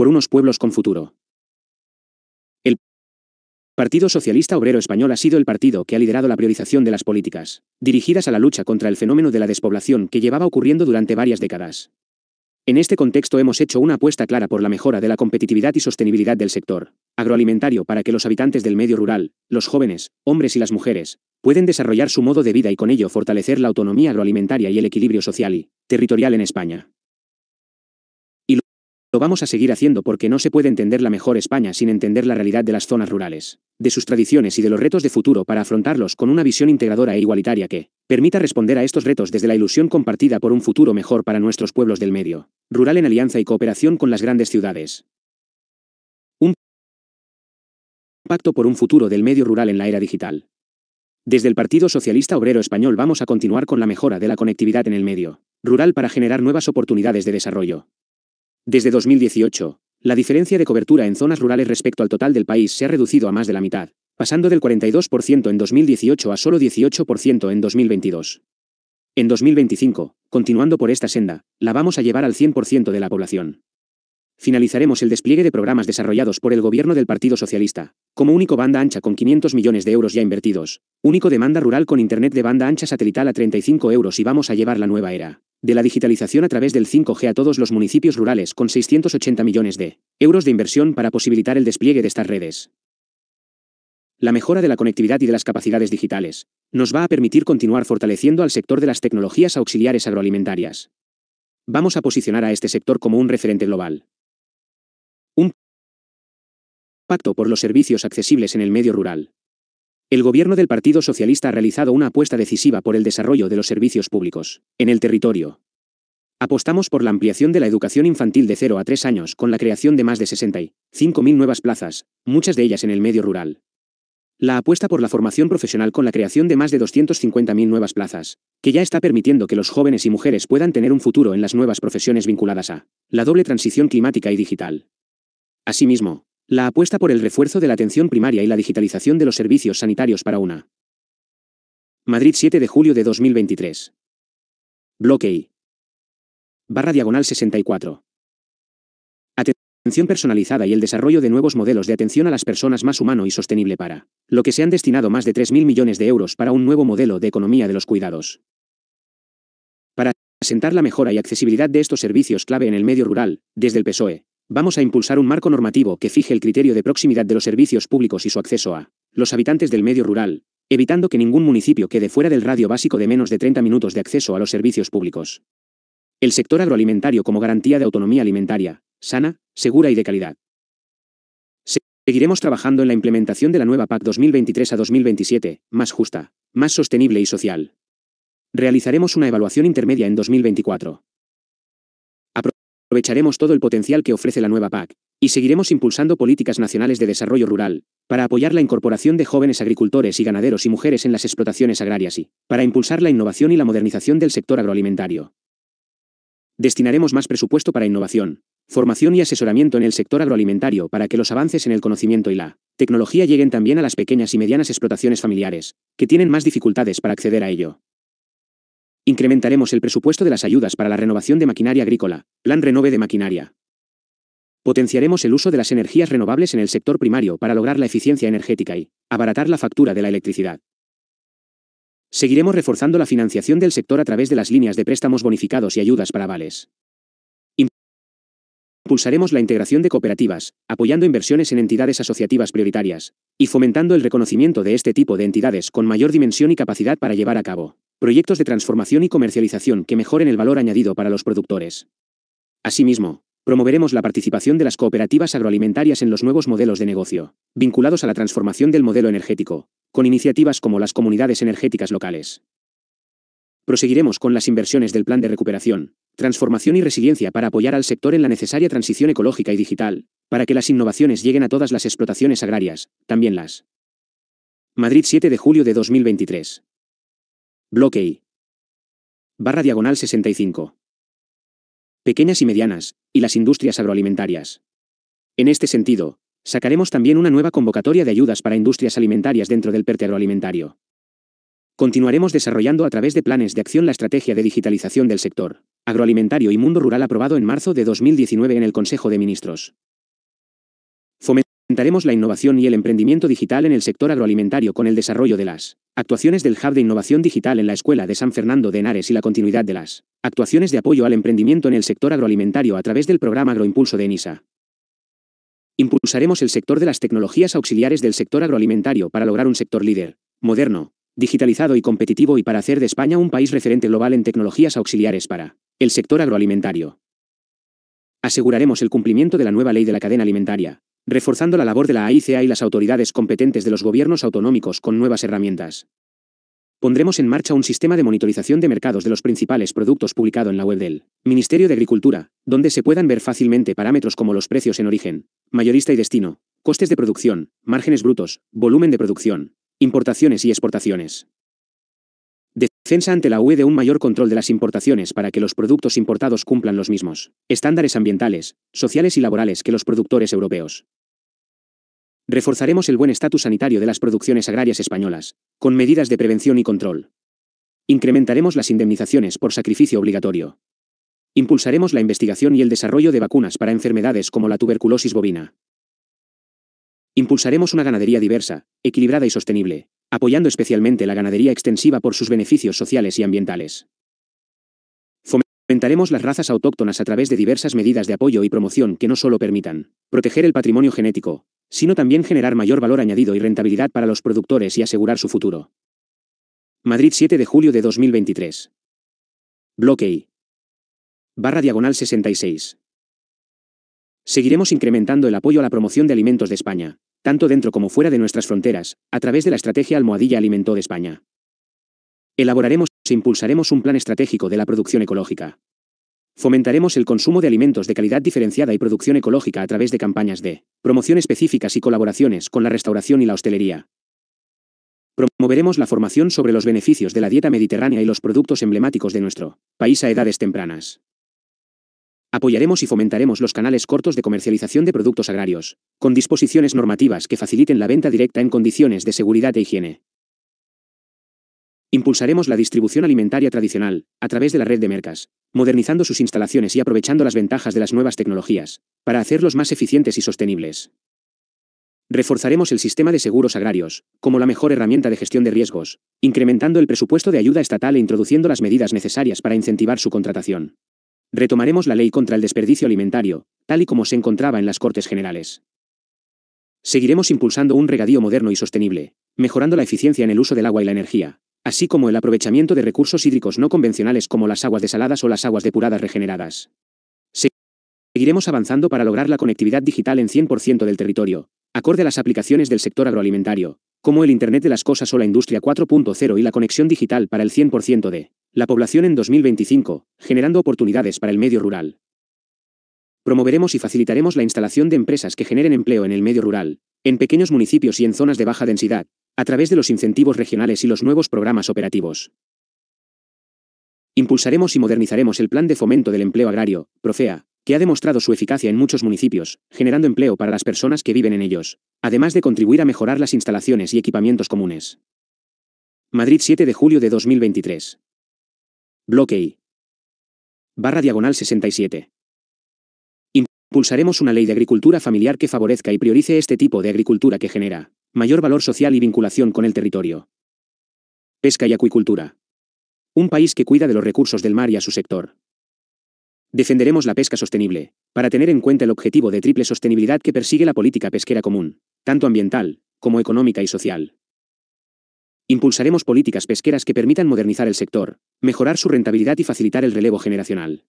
por unos pueblos con futuro. El Partido Socialista Obrero Español ha sido el partido que ha liderado la priorización de las políticas, dirigidas a la lucha contra el fenómeno de la despoblación que llevaba ocurriendo durante varias décadas. En este contexto hemos hecho una apuesta clara por la mejora de la competitividad y sostenibilidad del sector agroalimentario para que los habitantes del medio rural, los jóvenes, hombres y las mujeres, pueden desarrollar su modo de vida y con ello fortalecer la autonomía agroalimentaria y el equilibrio social y territorial en España. Lo vamos a seguir haciendo porque no se puede entender la mejor España sin entender la realidad de las zonas rurales, de sus tradiciones y de los retos de futuro para afrontarlos con una visión integradora e igualitaria que permita responder a estos retos desde la ilusión compartida por un futuro mejor para nuestros pueblos del medio, rural en alianza y cooperación con las grandes ciudades. Un pacto por un futuro del medio rural en la era digital. Desde el Partido Socialista Obrero Español vamos a continuar con la mejora de la conectividad en el medio rural para generar nuevas oportunidades de desarrollo desde 2018, la diferencia de cobertura en zonas rurales respecto al total del país se ha reducido a más de la mitad, pasando del 42% en 2018 a solo 18% en 2022. En 2025, continuando por esta senda, la vamos a llevar al 100% de la población. Finalizaremos el despliegue de programas desarrollados por el gobierno del Partido Socialista, como único banda ancha con 500 millones de euros ya invertidos, único demanda rural con Internet de banda ancha satelital a 35 euros y vamos a llevar la nueva era de la digitalización a través del 5G a todos los municipios rurales con 680 millones de euros de inversión para posibilitar el despliegue de estas redes. La mejora de la conectividad y de las capacidades digitales nos va a permitir continuar fortaleciendo al sector de las tecnologías auxiliares agroalimentarias. Vamos a posicionar a este sector como un referente global, Pacto por los servicios accesibles en el medio rural. El gobierno del Partido Socialista ha realizado una apuesta decisiva por el desarrollo de los servicios públicos en el territorio. Apostamos por la ampliación de la educación infantil de 0 a 3 años con la creación de más de 65.000 nuevas plazas, muchas de ellas en el medio rural. La apuesta por la formación profesional con la creación de más de 250.000 nuevas plazas, que ya está permitiendo que los jóvenes y mujeres puedan tener un futuro en las nuevas profesiones vinculadas a la doble transición climática y digital. Asimismo, la apuesta por el refuerzo de la atención primaria y la digitalización de los servicios sanitarios para una. Madrid 7 de julio de 2023. Bloque I. Barra diagonal 64. Atención personalizada y el desarrollo de nuevos modelos de atención a las personas más humano y sostenible para lo que se han destinado más de 3.000 millones de euros para un nuevo modelo de economía de los cuidados. Para asentar la mejora y accesibilidad de estos servicios clave en el medio rural, desde el PSOE, Vamos a impulsar un marco normativo que fije el criterio de proximidad de los servicios públicos y su acceso a los habitantes del medio rural, evitando que ningún municipio quede fuera del radio básico de menos de 30 minutos de acceso a los servicios públicos. El sector agroalimentario como garantía de autonomía alimentaria, sana, segura y de calidad. Seguiremos trabajando en la implementación de la nueva PAC 2023 a 2027, más justa, más sostenible y social. Realizaremos una evaluación intermedia en 2024. Aprovecharemos todo el potencial que ofrece la nueva PAC, y seguiremos impulsando políticas nacionales de desarrollo rural, para apoyar la incorporación de jóvenes agricultores y ganaderos y mujeres en las explotaciones agrarias y, para impulsar la innovación y la modernización del sector agroalimentario. Destinaremos más presupuesto para innovación, formación y asesoramiento en el sector agroalimentario para que los avances en el conocimiento y la tecnología lleguen también a las pequeñas y medianas explotaciones familiares, que tienen más dificultades para acceder a ello. Incrementaremos el presupuesto de las ayudas para la renovación de maquinaria agrícola, Plan Renove de Maquinaria. Potenciaremos el uso de las energías renovables en el sector primario para lograr la eficiencia energética y abaratar la factura de la electricidad. Seguiremos reforzando la financiación del sector a través de las líneas de préstamos bonificados y ayudas para vales. Impulsaremos la integración de cooperativas, apoyando inversiones en entidades asociativas prioritarias, y fomentando el reconocimiento de este tipo de entidades con mayor dimensión y capacidad para llevar a cabo proyectos de transformación y comercialización que mejoren el valor añadido para los productores. Asimismo, promoveremos la participación de las cooperativas agroalimentarias en los nuevos modelos de negocio, vinculados a la transformación del modelo energético, con iniciativas como las comunidades energéticas locales. Proseguiremos con las inversiones del Plan de Recuperación, Transformación y Resiliencia para apoyar al sector en la necesaria transición ecológica y digital, para que las innovaciones lleguen a todas las explotaciones agrarias, también las. Madrid 7 de julio de 2023. Bloque Barra diagonal 65. Pequeñas y medianas, y las industrias agroalimentarias. En este sentido, sacaremos también una nueva convocatoria de ayudas para industrias alimentarias dentro del PERTE agroalimentario. Continuaremos desarrollando a través de planes de acción la estrategia de digitalización del sector agroalimentario y mundo rural aprobado en marzo de 2019 en el Consejo de Ministros. Presentaremos la innovación y el emprendimiento digital en el sector agroalimentario con el desarrollo de las actuaciones del Hub de Innovación Digital en la Escuela de San Fernando de Henares y la continuidad de las actuaciones de apoyo al emprendimiento en el sector agroalimentario a través del programa Agroimpulso de ENISA. Impulsaremos el sector de las tecnologías auxiliares del sector agroalimentario para lograr un sector líder, moderno, digitalizado y competitivo y para hacer de España un país referente global en tecnologías auxiliares para el sector agroalimentario. Aseguraremos el cumplimiento de la nueva ley de la cadena alimentaria, reforzando la labor de la AICA y las autoridades competentes de los gobiernos autonómicos con nuevas herramientas. Pondremos en marcha un sistema de monitorización de mercados de los principales productos publicado en la web del Ministerio de Agricultura, donde se puedan ver fácilmente parámetros como los precios en origen, mayorista y destino, costes de producción, márgenes brutos, volumen de producción, importaciones y exportaciones. Defensa ante la UE de un mayor control de las importaciones para que los productos importados cumplan los mismos estándares ambientales, sociales y laborales que los productores europeos. Reforzaremos el buen estatus sanitario de las producciones agrarias españolas, con medidas de prevención y control. Incrementaremos las indemnizaciones por sacrificio obligatorio. Impulsaremos la investigación y el desarrollo de vacunas para enfermedades como la tuberculosis bovina. Impulsaremos una ganadería diversa, equilibrada y sostenible, apoyando especialmente la ganadería extensiva por sus beneficios sociales y ambientales. Fomentaremos las razas autóctonas a través de diversas medidas de apoyo y promoción que no solo permitan proteger el patrimonio genético, sino también generar mayor valor añadido y rentabilidad para los productores y asegurar su futuro. Madrid 7 de julio de 2023. Bloque I. Barra diagonal 66. Seguiremos incrementando el apoyo a la promoción de alimentos de España, tanto dentro como fuera de nuestras fronteras, a través de la estrategia Almohadilla Alimento de España. Elaboraremos e impulsaremos un plan estratégico de la producción ecológica. Fomentaremos el consumo de alimentos de calidad diferenciada y producción ecológica a través de campañas de promoción específicas y colaboraciones con la restauración y la hostelería. Promoveremos la formación sobre los beneficios de la dieta mediterránea y los productos emblemáticos de nuestro país a edades tempranas. Apoyaremos y fomentaremos los canales cortos de comercialización de productos agrarios, con disposiciones normativas que faciliten la venta directa en condiciones de seguridad e higiene. Impulsaremos la distribución alimentaria tradicional, a través de la red de mercas, modernizando sus instalaciones y aprovechando las ventajas de las nuevas tecnologías, para hacerlos más eficientes y sostenibles. Reforzaremos el sistema de seguros agrarios, como la mejor herramienta de gestión de riesgos, incrementando el presupuesto de ayuda estatal e introduciendo las medidas necesarias para incentivar su contratación. Retomaremos la ley contra el desperdicio alimentario, tal y como se encontraba en las Cortes Generales. Seguiremos impulsando un regadío moderno y sostenible, mejorando la eficiencia en el uso del agua y la energía, así como el aprovechamiento de recursos hídricos no convencionales como las aguas desaladas o las aguas depuradas regeneradas. Seguiremos avanzando para lograr la conectividad digital en 100% del territorio, acorde a las aplicaciones del sector agroalimentario, como el Internet de las Cosas o la Industria 4.0 y la conexión digital para el 100% de la población en 2025, generando oportunidades para el medio rural. Promoveremos y facilitaremos la instalación de empresas que generen empleo en el medio rural, en pequeños municipios y en zonas de baja densidad, a través de los incentivos regionales y los nuevos programas operativos. Impulsaremos y modernizaremos el Plan de Fomento del Empleo Agrario, Profea, que ha demostrado su eficacia en muchos municipios, generando empleo para las personas que viven en ellos, además de contribuir a mejorar las instalaciones y equipamientos comunes. Madrid 7 de julio de 2023. Bloque I. Barra diagonal 67. Impulsaremos una ley de agricultura familiar que favorezca y priorice este tipo de agricultura que genera mayor valor social y vinculación con el territorio. Pesca y acuicultura. Un país que cuida de los recursos del mar y a su sector. Defenderemos la pesca sostenible, para tener en cuenta el objetivo de triple sostenibilidad que persigue la política pesquera común, tanto ambiental, como económica y social. Impulsaremos políticas pesqueras que permitan modernizar el sector, mejorar su rentabilidad y facilitar el relevo generacional.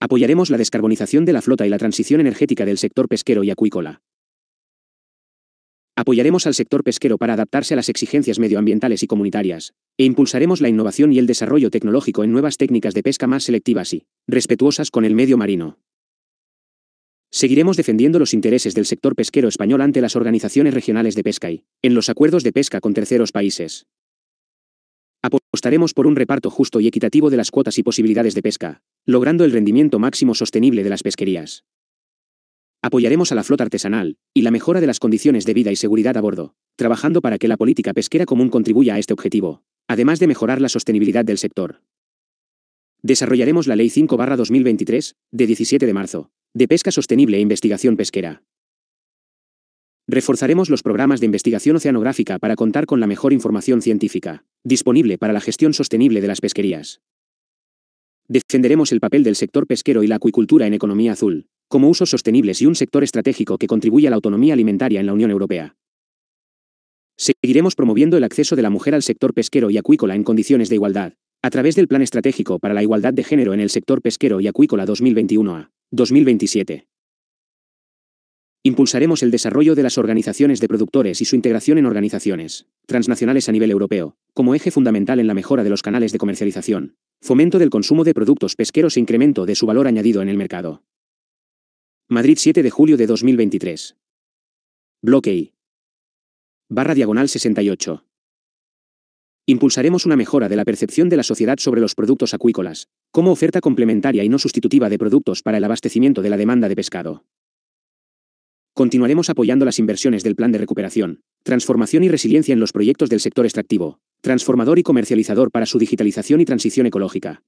Apoyaremos la descarbonización de la flota y la transición energética del sector pesquero y acuícola. Apoyaremos al sector pesquero para adaptarse a las exigencias medioambientales y comunitarias, e impulsaremos la innovación y el desarrollo tecnológico en nuevas técnicas de pesca más selectivas y respetuosas con el medio marino. Seguiremos defendiendo los intereses del sector pesquero español ante las organizaciones regionales de pesca y, en los acuerdos de pesca con terceros países. Apostaremos por un reparto justo y equitativo de las cuotas y posibilidades de pesca, logrando el rendimiento máximo sostenible de las pesquerías. Apoyaremos a la flota artesanal, y la mejora de las condiciones de vida y seguridad a bordo, trabajando para que la política pesquera común contribuya a este objetivo, además de mejorar la sostenibilidad del sector. Desarrollaremos la Ley 5-2023, de 17 de marzo, de Pesca Sostenible e Investigación Pesquera. Reforzaremos los programas de investigación oceanográfica para contar con la mejor información científica, disponible para la gestión sostenible de las pesquerías. Defenderemos el papel del sector pesquero y la acuicultura en economía azul, como usos sostenibles y un sector estratégico que contribuye a la autonomía alimentaria en la Unión Europea. Seguiremos promoviendo el acceso de la mujer al sector pesquero y acuícola en condiciones de igualdad, a través del Plan Estratégico para la Igualdad de Género en el Sector Pesquero y Acuícola 2021 a 2027. Impulsaremos el desarrollo de las organizaciones de productores y su integración en organizaciones transnacionales a nivel europeo, como eje fundamental en la mejora de los canales de comercialización, fomento del consumo de productos pesqueros e incremento de su valor añadido en el mercado. Madrid 7 de julio de 2023. Bloque Barra diagonal 68. Impulsaremos una mejora de la percepción de la sociedad sobre los productos acuícolas, como oferta complementaria y no sustitutiva de productos para el abastecimiento de la demanda de pescado. Continuaremos apoyando las inversiones del Plan de Recuperación, Transformación y Resiliencia en los proyectos del sector extractivo, transformador y comercializador para su digitalización y transición ecológica.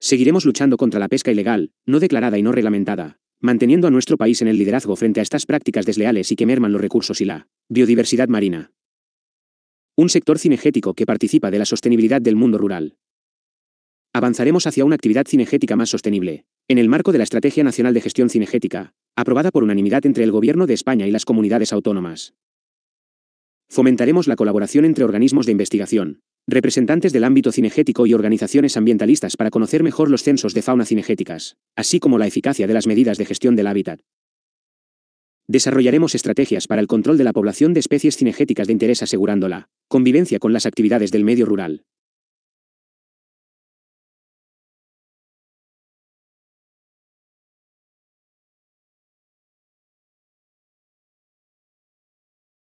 Seguiremos luchando contra la pesca ilegal, no declarada y no reglamentada, manteniendo a nuestro país en el liderazgo frente a estas prácticas desleales y que merman los recursos y la biodiversidad marina. Un sector cinegético que participa de la sostenibilidad del mundo rural. Avanzaremos hacia una actividad cinegética más sostenible, en el marco de la Estrategia Nacional de Gestión Cinegética, aprobada por unanimidad entre el Gobierno de España y las comunidades autónomas. Fomentaremos la colaboración entre organismos de investigación, representantes del ámbito cinegético y organizaciones ambientalistas para conocer mejor los censos de fauna cinegéticas, así como la eficacia de las medidas de gestión del hábitat. Desarrollaremos estrategias para el control de la población de especies cinegéticas de interés asegurando la convivencia con las actividades del medio rural,